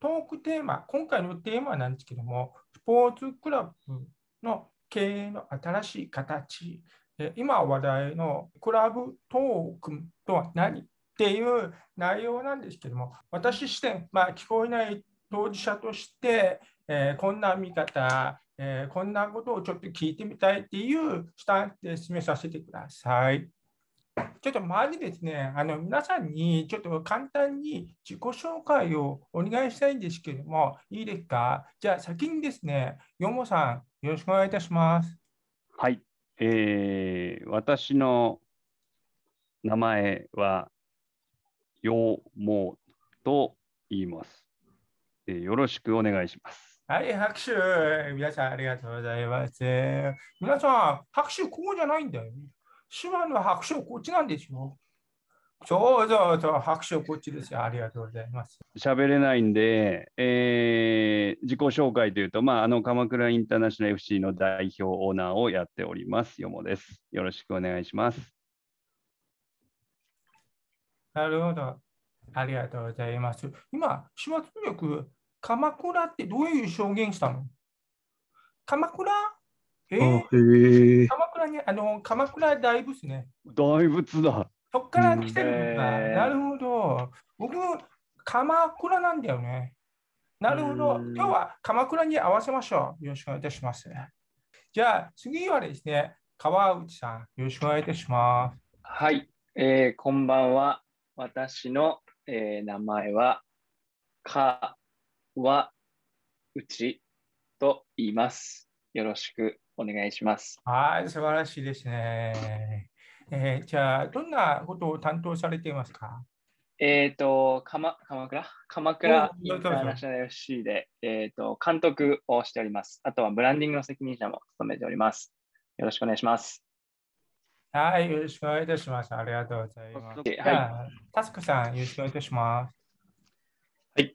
トークテーマ、今回のテーマなんですけども、スポーツクラブの経営の新しい形、今話題のクラブトークンとは何っていう内容なんですけども、私視点、まあ、聞こえない当事者として、えー、こんな見方、えー、こんなことをちょっと聞いてみたいっていうスタンスで進めさせてください。ちょっとまずですね、あの皆さんにちょっと簡単に自己紹介をお願いしたいんですけれども、いいですかじゃあ先にですね、ヨモさん、よろしくお願いいたします。はい、えー、私の名前は、ヨモと言います、えー。よろしくお願いします。はい、拍手。皆さんありがとうございます。皆さん、拍手ここじゃないんだよ島の白書こっちなんですよ。そうそうそう、拍手こっちですよ。ありがとうございます。喋れないんで、えー、自己紹介というと、まあ、あの鎌倉インターナショナル FC の代表オーナーをやっております。よもです。よろしくお願いします。なるほど。ありがとうございます。今、島通力、鎌倉ってどういう証言したの鎌倉え鎌倉に、あの、鎌倉大仏ね。大仏だ。そっから来てるんだ。なるほど。僕、鎌倉なんだよね。なるほど。今日は鎌倉に合わせましょう。よろしくお願いいたします。じゃあ、次はですね、川内さん、よろしくお願いいたします。はい、えー、こんばんは。私の、えー、名前は、川内と言います。よろしくお願いします。はい、素晴らしいですね。えー、じゃあ、どんなことを担当されていますかえっ、ー、と、鎌倉鎌倉インターナショナル FC で、えー、と、監督をしております。あとはブランディングの責任者も務めております。よろしくお願いします。はい、よろしくお願いいたします。ありがとうございます。はい、タスクさん、よろしくお願いいたします。はい、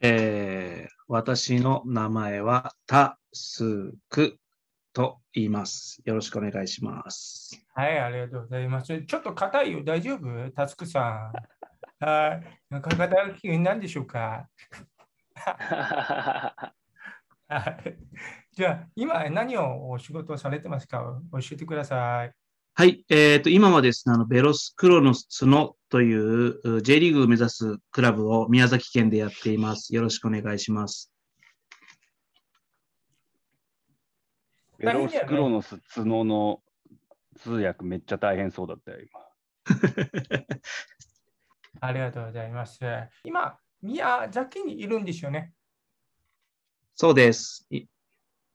えー、私の名前はタスクと言います。よろしくお願いします。はい、ありがとうございます。ちょっと硬いよ、大丈夫タスクさん。はい、なんか硬いなんでしょうかはい、じゃあ、今何をお仕事されてますか教えてください。はい、えーと、と今はですねあの、ベロスクロノスのという J リーグを目指すクラブを宮崎県でやっています。よろしくお願いします。ベロスクロノス角の通訳めっちゃ大変そうだったよ、今。ありがとうございます。今、宮崎にいるんですよね。そうです。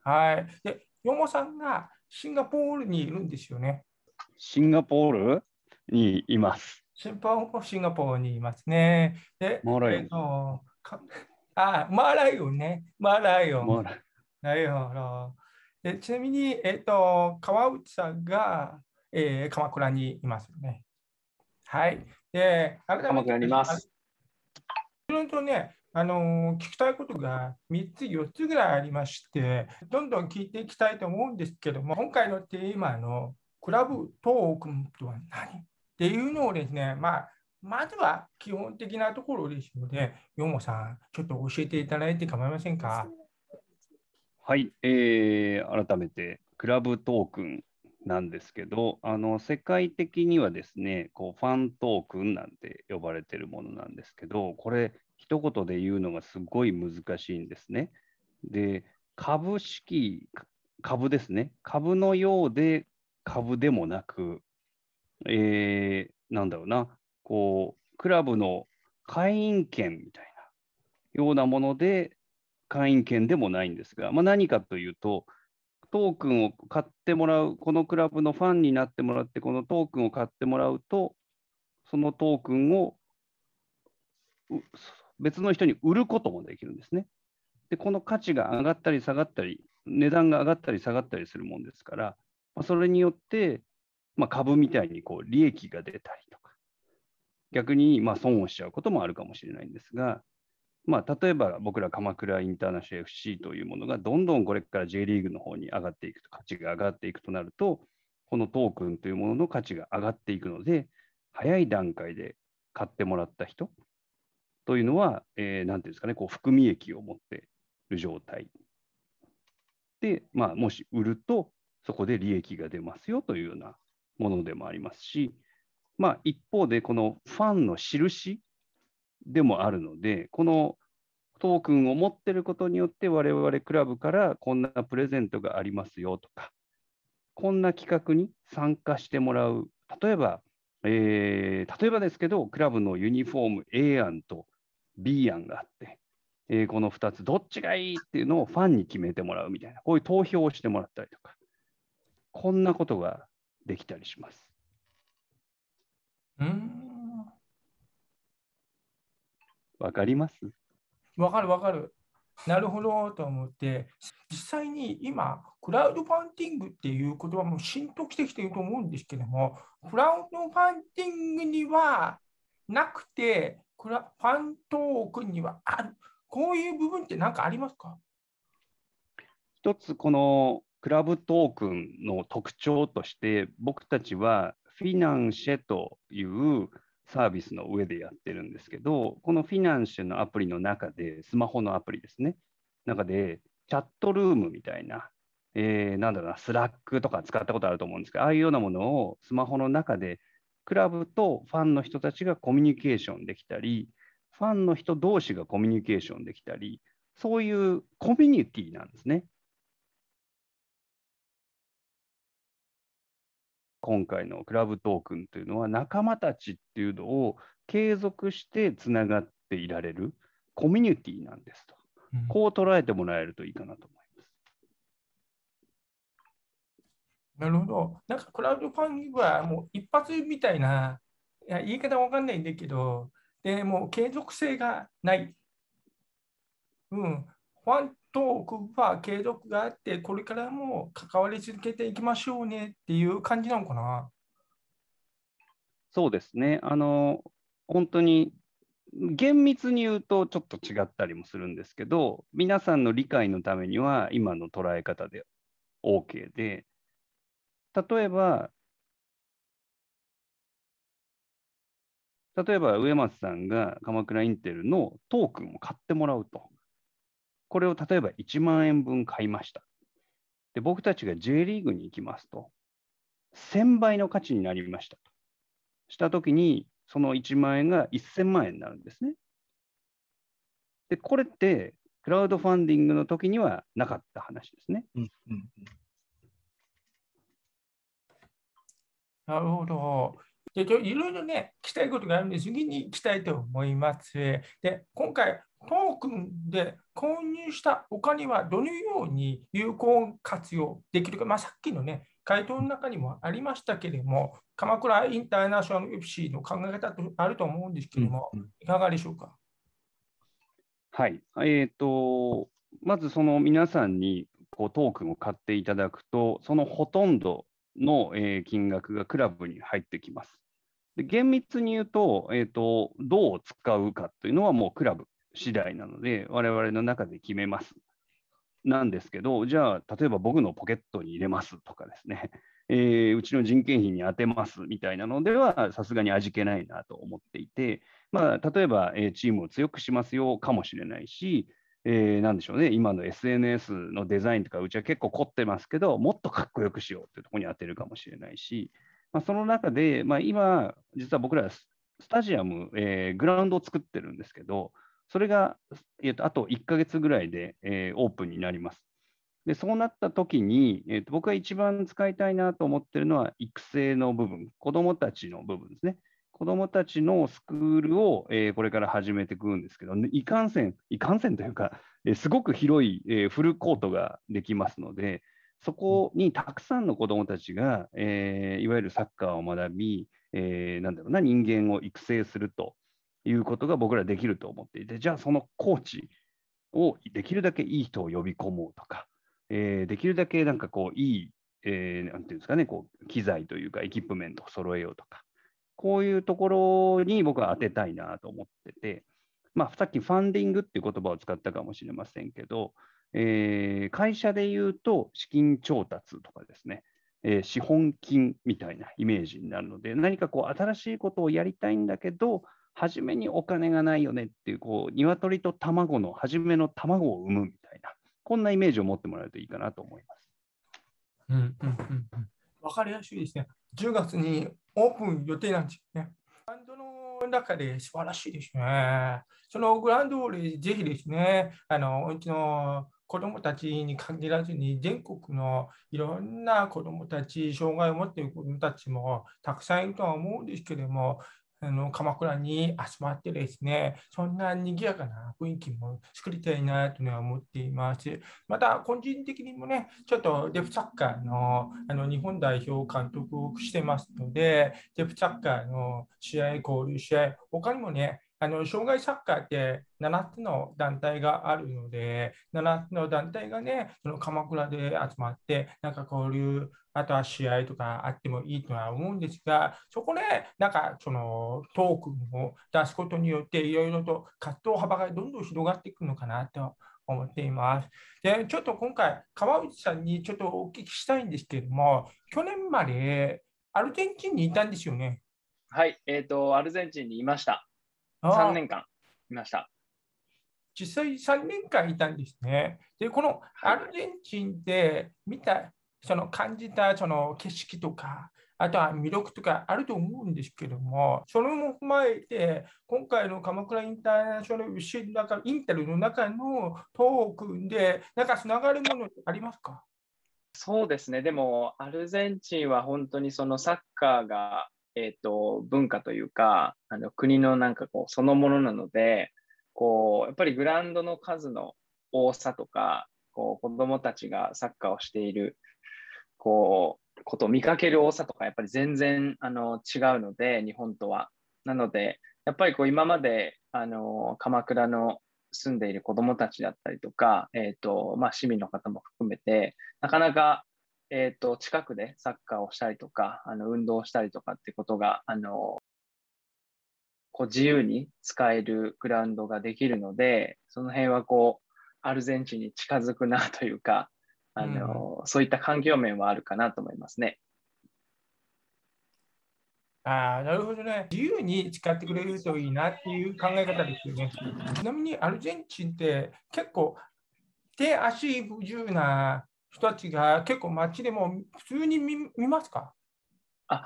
はい。で、ヨモさんがシンガポールにいるんですよね。シンガポールにいます。シンガポールにいますね。で、マーライオン。あ、マーライオンね。マーライオン。なるほど。でちなみに、えっ、ー、と、川内さんが、えー、鎌倉にいますよね。はい。で、鎌倉にいます。いろいろとね、あの聞きたいことが3つ、4つぐらいありまして、どんどん聞いていきたいと思うんですけども、今回のテーマのクラブトークンとは何っていうのをですね、まあ、まずは基本的なところですので、ヨモさん、ちょっと教えていただいて構いませんか。はい、えー、改めてクラブトークンなんですけど、あの世界的にはですね、こうファントークンなんて呼ばれてるものなんですけど、これ一言で言うのがすごい難しいんですね。で、株式、株ですね、株のようで株でもなく、えー、なんだろうな、こう、クラブの会員権みたいなようなもので会員権でもないんですが、まあ、何かというと、トークンを買ってもらう、このクラブのファンになってもらって、このトークンを買ってもらうと、そのトークンを別の人に売ることもできるんですね。で、この価値が上がったり下がったり、値段が上がったり下がったりするもんですから、まあ、それによって、まあ、株みたいにこう利益が出たりとか、逆にま損をしちゃうこともあるかもしれないんですが、まあ、例えば僕ら鎌倉インターナショナル FC というものがどんどんこれから J リーグの方に上がっていくと価値が上がっていくとなるとこのトークンというものの価値が上がっていくので早い段階で買ってもらった人というのは何、えー、ていうんですかねこう含み益を持っている状態で、まあ、もし売るとそこで利益が出ますよというようなものでもありますし、まあ、一方でこのファンの印でもあるので、このトークンを持ってることによって、我々クラブからこんなプレゼントがありますよとか、こんな企画に参加してもらう、例えば、えー、例えばですけど、クラブのユニフォーム A 案と B 案があって、えー、この2つ、どっちがいいっていうのをファンに決めてもらうみたいな、こういう投票をしてもらったりとか、こんなことができたりします。わかりますわかるわかる。なるほどと思って、実際に今、クラウドファンディングっていう言葉も浸透してきていると思うんですけども、クラウドファンディングにはなくて、クラファントークにはある。こういう部分って何かありますか一つ、このクラブトークンの特徴として、僕たちはフィナンシェというサービスの上でやってるんですけど、このフィナンシュのアプリの中で、スマホのアプリですね、中で、チャットルームみたいな、えー、なんだろうな、スラックとか使ったことあると思うんですけど、ああいうようなものをスマホの中で、クラブとファンの人たちがコミュニケーションできたり、ファンの人同士がコミュニケーションできたり、そういうコミュニティなんですね。今回のクラブトークンというのは仲間たちっていうのを継続してつながっていられるコミュニティなんですと、うん、こう捉えてもらえるといいかなと思います。なるほど。なんかクラウドファンディングはもう一発みたいな、いや言い方わかんないんだけど、でもう継続性がない。うん、ファンとクは継続があって、これからも関わり続けていきましょうねっていう感じなのかな。そうですね。あの本当に厳密に言うとちょっと違ったりもするんですけど皆さんの理解のためには今の捉え方で OK で例えば例えば上松さんが鎌倉インテルのトークンを買ってもらうとこれを例えば1万円分買いました。で、僕たちが J リーグに行きますと、1000倍の価値になりましたと。したときに、その1万円が1000万円になるんですね。で、これって、クラウドファンディングの時にはなかった話ですね。うんうん、なるほど。でいろいろね、聞きたいことがあるんで、次に行きたいと思います。で、今回、トークンで購入したお金はどのように有効活用できるか、まあ、さっきのね、回答の中にもありましたけれども、鎌倉インターナショナル FC の考え方とあると思うんですけれども、いかがでしょうか。はい、えーと、まずその皆さんにこうトークンを買っていただくと、そのほとんどの、えー、金額がクラブに入ってきます。で厳密に言うと,、えーとどう使うかというのはもうクラブ次第なので、我々の中で決めます。なんですけど、じゃあ、例えば僕のポケットに入れますとかですね、えー、うちの人件費に充てますみたいなのでは、さすがに味気ないなと思っていて、まあ、例えば、えー、チームを強くしますよかもしれないし、えー、なんでしょうね、今の SNS のデザインとか、うちは結構凝ってますけど、もっとかっこよくしようっていうところに当てるかもしれないし、まあ、その中で、まあ、今、実は僕らスタジアム、えー、グラウンドを作ってるんですけど、それが、えー、とあと1ヶ月ぐらいで、えー、オープンになります。でそうなった時に、えー、と僕が一番使いたいなと思ってるのは育成の部分、子どもたちの部分ですね。子どもたちのスクールを、えー、これから始めていくんですけど、いかんせん、いかんせんというか、えー、すごく広い、えー、フルコートができますので、そこにたくさんの子どもたちが、えー、いわゆるサッカーを学び、えー、なんだろうな、人間を育成するということが僕らできると思っていて、じゃあそのコーチをできるだけいい人を呼び込もうとか、えー、できるだけなんかこういい、えー、なんていうんですかね、こう機材というかエキップメントを揃えようとか、こういうところに僕は当てたいなと思ってて、まあ、さっきファンディングっていう言葉を使ったかもしれませんけど、えー、会社で言うと資金調達とかですね、えー、資本金みたいなイメージになるので、何かこう新しいことをやりたいんだけど、初めにお金がないよねっていう、こう、鶏と卵の初めの卵を産むみたいな、こんなイメージを持ってもらうといいかなと思います。うんうんうんわかりやすいですね。10月にオープン予定なんですね。ね。バンドの中で素晴らしいですね。そのグランドでぜひですね、あの、うちの子どもたちに限らずに全国のいろんな子どもたち障害を持っている子どもたちもたくさんいるとは思うんですけれどもあの鎌倉に集まってですね、そんな賑やかな雰囲気も作りたいなというのは思っています。また、個人的にもね、ちょっとデフサッカーのあの日本代表監督をしてますので、デフサッカーの試合、交流試合、他にもね、あの障害サッカーって7つの団体があるので、7つの団体がね、その鎌倉で集まって、なんか交流、あとは試合とかあってもいいとは思うんですが、そこで、なんかそのトークンを出すことによって、いろいろと活動幅がどんどん広がっていくのかなと思っています。で、ちょっと今回、川内さんにちょっとお聞きしたいんですけれども、去年までアルゼンチンにいたんですよね。はい、えっ、ー、と、アルゼンチンにいました。3年間いました。実際3年間いたんですね。で、このアルゼンチンで見た、その感じたその景色とか、あとは魅力とかあると思うんですけども、それも踏まえて、今回の鎌倉インターナショナルシの中、インタルの中のトークで、なんかつながるものありますかそうですね、でもアルゼンチンは本当にそのサッカーがえーと、文化というかあの国のなんかこうそのものなのでこうやっぱりグラウンドの数の多さとかこう子どもたちがサッカーをしているこうことを見かける多さとかやっぱり全然あの違うので日本とは。なのでやっぱりこう今まであの鎌倉の住んでいる子どもたちだったりとか、えーとまあ、市民の方も含めてなかなかえっ、ー、と、近くでサッカーをしたりとか、あの、運動したりとかってことが、あの、こう自由に使えるグラウンドができるので、その辺はこう、アルゼンチンに近づくなというか、あの、うん、そういった環境面はあるかなと思いますね。ああ、なるほどね。自由に使ってくれるといいなっていう考え方ですよね。ちなみにアルゼンチンって結構手足不自由な人たちが結構街でも普通に見ますかあ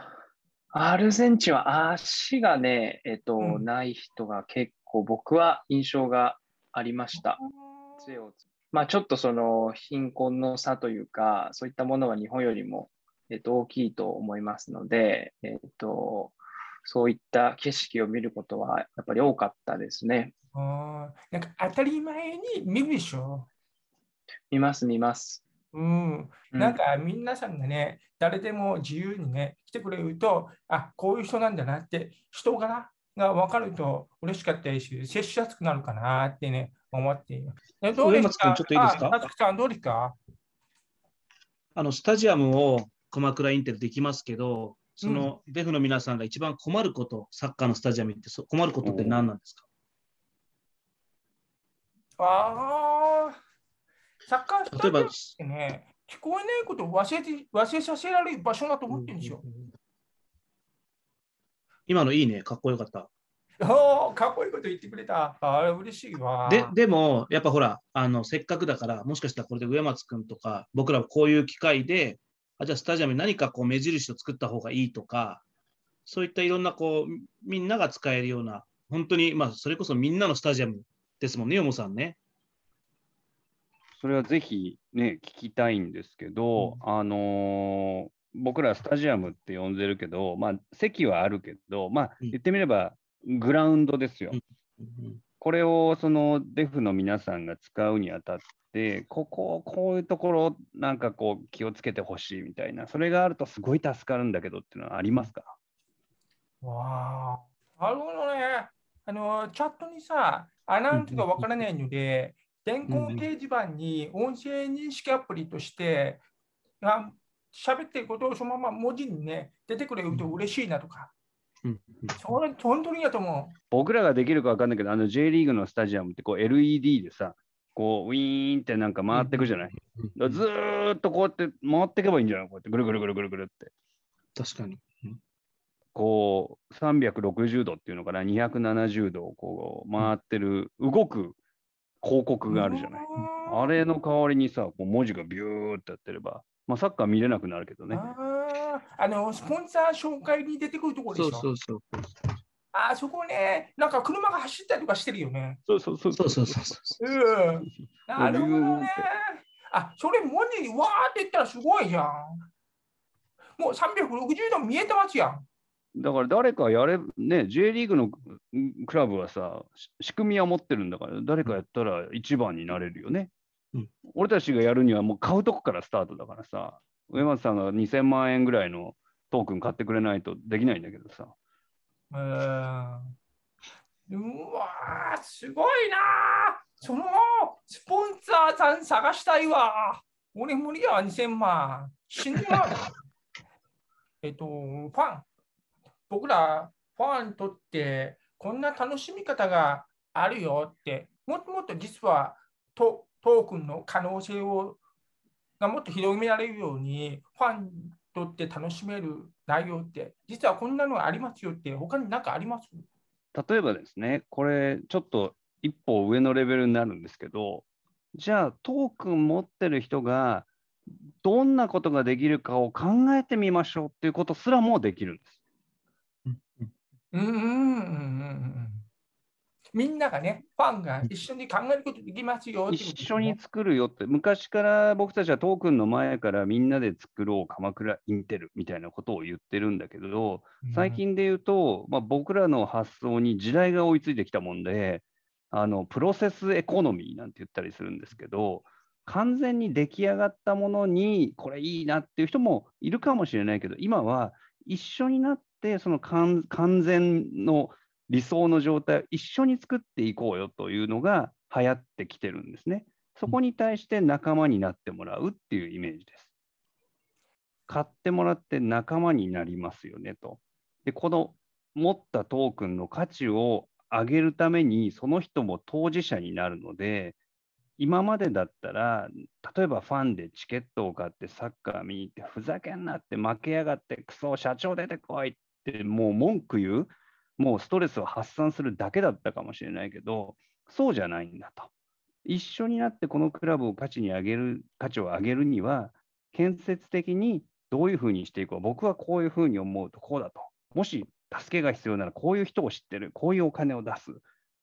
アルゼンチンは足がね、えっと、うん、ない人が結構僕は印象がありました。まあ、ちょっとその貧困の差というか、そういったものは日本よりも、えっと、大きいと思いますので、えっと、そういった景色を見ることはやっぱり多かったですね。なんか当たり前に見るでしょ見ます見ます。うん、なんか皆さんがね、誰でも自由にね、来てくれると、あこういう人なんだなって、人柄が分かると嬉しかったし、接しやすくなるかなってね、思っています。どうですかちょっといいですかさん、どうですかあのスタジアムを鎌倉インテルできますけど、そのデフの皆さんが一番困ること、サッカーのスタジアムって困ることって何なんですか、うん、ああ。サッカースってね、聞こえないことを忘れて忘れさせられる場所だと思ってるんですよ。今のいいね、かっこよかった。おかっこいいこと言ってくれた。あれ嬉しいわ。ででも、やっぱほらあの、せっかくだから、もしかしたらこれで上松君とか、僕らこういう機会で、あじゃあスタジアムに何かこう目印を作った方がいいとか、そういったいろんなこうみんなが使えるような、本当に、まあ、それこそみんなのスタジアムですもんね、よもさんね。それはぜひね、聞きたいんですけど、うん、あのー、僕らスタジアムって呼んでるけど、まあ、席はあるけど、まあ、言ってみればグラウンドですよ。これをそのデフの皆さんが使うにあたって、ここ、こういうところ、なんかこう気をつけてほしいみたいな、それがあるとすごい助かるんだけどっていうのはありますかわあ、なるほどね。あの、チャットにさ、アナウンスがわからないので、電光掲示板に音声認識アプリとして、うん、あ喋ってることをそのまま文字にね、出てくれると嬉しいなとか。うん、それ本当にやと思う僕らができるか分かんないけど、あの J リーグのスタジアムってこう LED でさ、こうウィーンってなんか回っていくじゃない、うん、ずっとこうやって回っていけばいいんじゃないこうやってぐるぐるぐるぐるぐるって。確かに。こう360度っていうのかな、270度こう回ってる、動く広告があるじゃない。あれの代わりにさ、こう文字がビューってやってれば、まあ、サッカー見れなくなるけどね。ああの、スポンサー紹介に出てくるところでしょ。そうそうそうあそこね、なんか車が走ったりとかしてるよね。そうそうそうそうそうそう。うん、なるほどね。あ、それ文字わーって言ったらすごいじゃん。もう360度見えてますやん。だから誰かやれ、ね、J リーグのクラブはさ、仕組みは持ってるんだから、誰かやったら一番になれるよね。うん、俺たちがやるにはもう買うとこからスタートだからさ、上松さんが2000万円ぐらいのトークン買ってくれないとできないんだけどさ。えー、うわすごいなそのスポンサーさん探したいわ俺無理や、2000万。死ぬわ えっと、ファン。僕らファンにとってこんな楽しみ方があるよってもっともっと実はトークンの可能性をがもっと広められるようにファンにとって楽しめる内容って実はこんなのありますよって他に何かあります例えばですねこれちょっと一歩上のレベルになるんですけどじゃあトークン持ってる人がどんなことができるかを考えてみましょうっていうことすらもできるんです。うんうんうんうんみんながね、ファンが一緒に考えることできますよ、ね、一緒に作るよって、昔から僕たちはトークンの前からみんなで作ろう、鎌倉インテルみたいなことを言ってるんだけど、最近で言うと、まあ、僕らの発想に時代が追いついてきたもんで、あのプロセスエコノミーなんて言ったりするんですけど、完全に出来上がったものにこれいいなっていう人もいるかもしれないけど今は一緒になっ、その完全の理想の状態を一緒に作っていこうよというのが流行ってきてるんですね。そこに対して仲間になってもらうっていうイメージです。買ってもらって仲間になりますよねと。で、この持ったトークンの価値を上げるために、その人も当事者になるので、今までだったら、例えばファンでチケットを買ってサッカー見に行って、ふざけんなって負けやがって、クソ、社長出てこいっってもう文句言うもうストレスを発散するだけだったかもしれないけどそうじゃないんだと一緒になってこのクラブを価値に上げる価値を上げるには建設的にどういうふうにしていこう僕はこういうふうに思うとこうだともし助けが必要ならこういう人を知ってるこういうお金を出す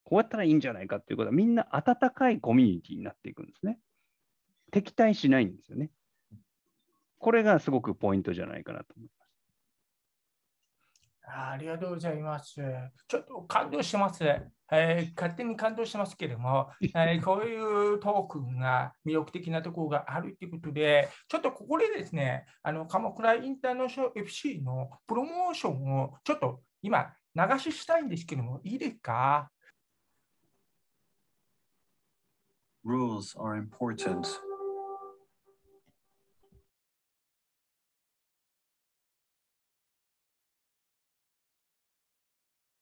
こうやったらいいんじゃないかっていうことはみんな温かいコミュニティになっていくんですね敵対しないんですよねこれがすごくポイントじゃないかなと思いますありがとうございます。ちょっと感動してます。えー、勝手に感動してますけれども、えー、こういうトークンが魅力的なところがあるということで、ちょっとここでですね、あの鎌倉インターナショナル FC のプロモーションをちょっと今、流ししたいんですけども、いいですか Rules are important.